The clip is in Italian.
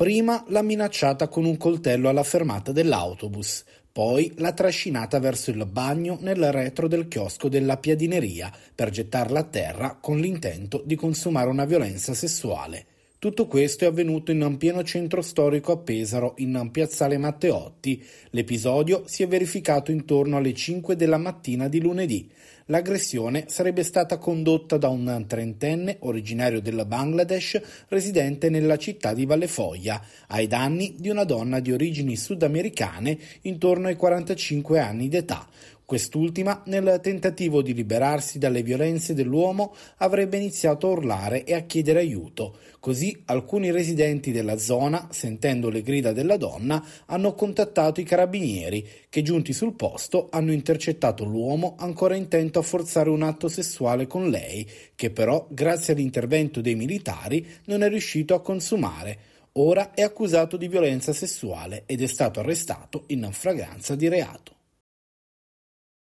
Prima l'ha minacciata con un coltello alla fermata dell'autobus, poi l'ha trascinata verso il bagno nel retro del chiosco della piadineria per gettarla a terra con l'intento di consumare una violenza sessuale. Tutto questo è avvenuto in un pieno centro storico a Pesaro, in piazzale Matteotti. L'episodio si è verificato intorno alle 5 della mattina di lunedì. L'aggressione sarebbe stata condotta da un trentenne originario della Bangladesh residente nella città di Vallefoglia, ai danni di una donna di origini sudamericane intorno ai 45 anni d'età. Quest'ultima, nel tentativo di liberarsi dalle violenze dell'uomo, avrebbe iniziato a urlare e a chiedere aiuto. Così alcuni residenti della zona, sentendo le grida della donna, hanno contattato i carabinieri, che giunti sul posto hanno intercettato l'uomo ancora intento a forzare un atto sessuale con lei, che però, grazie all'intervento dei militari, non è riuscito a consumare. Ora è accusato di violenza sessuale ed è stato arrestato in fragranza di reato.